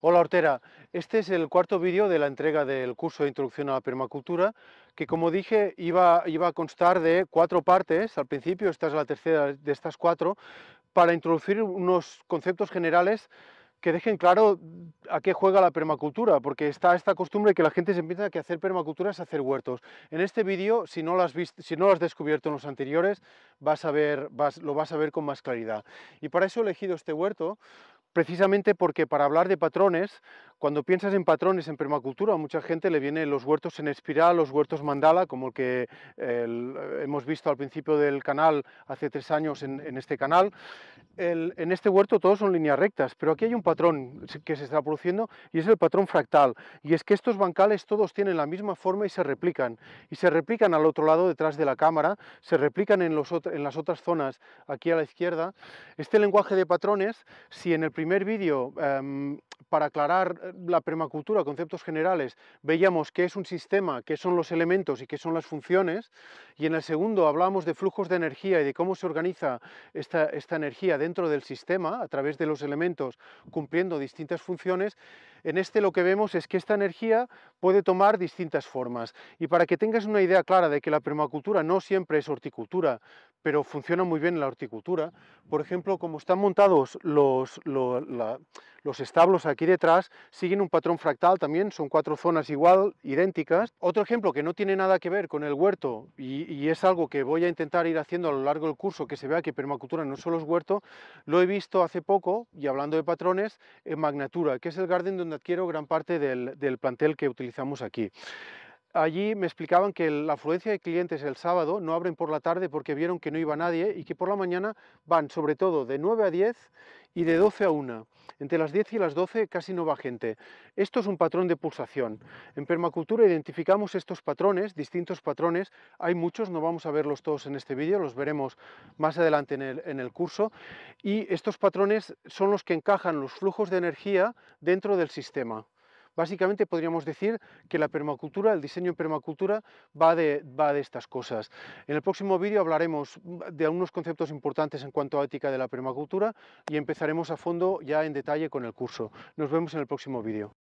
Hola Hortera, este es el cuarto vídeo de la entrega del curso de Introducción a la Permacultura, que como dije iba, iba a constar de cuatro partes, al principio esta es la tercera de estas cuatro, para introducir unos conceptos generales que dejen claro a qué juega la permacultura, porque está esta costumbre que la gente se empieza que hacer permacultura es hacer huertos. En este vídeo, si no lo has, si no has descubierto en los anteriores, vas a ver, lo vas a ver con más claridad. Y para eso he elegido este huerto, precisamente porque para hablar de patrones, cuando piensas en patrones en permacultura, a mucha gente le vienen los huertos en espiral, los huertos mandala, como el que eh, hemos visto al principio del canal hace tres años en, este canal. en este huerto todos son líneas rectas, pero aquí hay un patrón que se está produciendo y es el patrón fractal. Y es que estos bancales todos tienen la misma forma y se replican. Y se replican al otro lado detrás de la cámara, se replican en, los, en las otras zonas aquí a la izquierda. Este lenguaje de patrones, si en el primer vídeo, em, para aclarar la permacultura, conceptos generales, veíamos que es un sistema, qué son los elementos y qué son las funciones, y en el segundo hablamos de flujos de energía y de cómo se organiza esta, esta energía dentro del sistema a través de los elementos cumpliendo distintas funciones, en este lo que vemos es que esta energía puede tomar distintas formas. Y para que tengas una idea clara de que la permacultura no siempre es horticultura, pero funciona muy bien la horticultura, por ejemplo, como están montados los, los establos aquí detrás siguen un patrón fractal también, son cuatro zonas igual, idénticas. Otro ejemplo que no tiene nada que ver con el huerto y, es algo que voy a intentar ir haciendo a lo largo del curso, que se vea que permacultura no solo es huerto, lo he visto hace poco, y hablando de patrones, en Magnatura, que es el garden donde adquiero gran parte del plantel que utilizamos aquí. Allí me explicaban que la afluencia de clientes el sábado no abren por la tarde porque vieron que no iba nadie y que por la mañana van sobre todo de 9 a 10 y de 12 a 1. Entre las 10 y las 12 casi no va gente. Esto es un patrón de pulsación. En permacultura identificamos estos patrones, distintos patrones. Hay muchos, no vamos a verlos todos en este vídeo, los veremos más adelante en el, en el curso. Y estos patrones son los que encajan los flujos de energía dentro del sistema. Básicamente podríamos decir que la permacultura, el diseño en permacultura, va de, estas cosas. En el próximo vídeo hablaremos mm, de algunos conceptos importantes en cuanto a ética de la permacultura y empezaremos a fondo ya en detalle con el curso. Nos vemos en el próximo vídeo.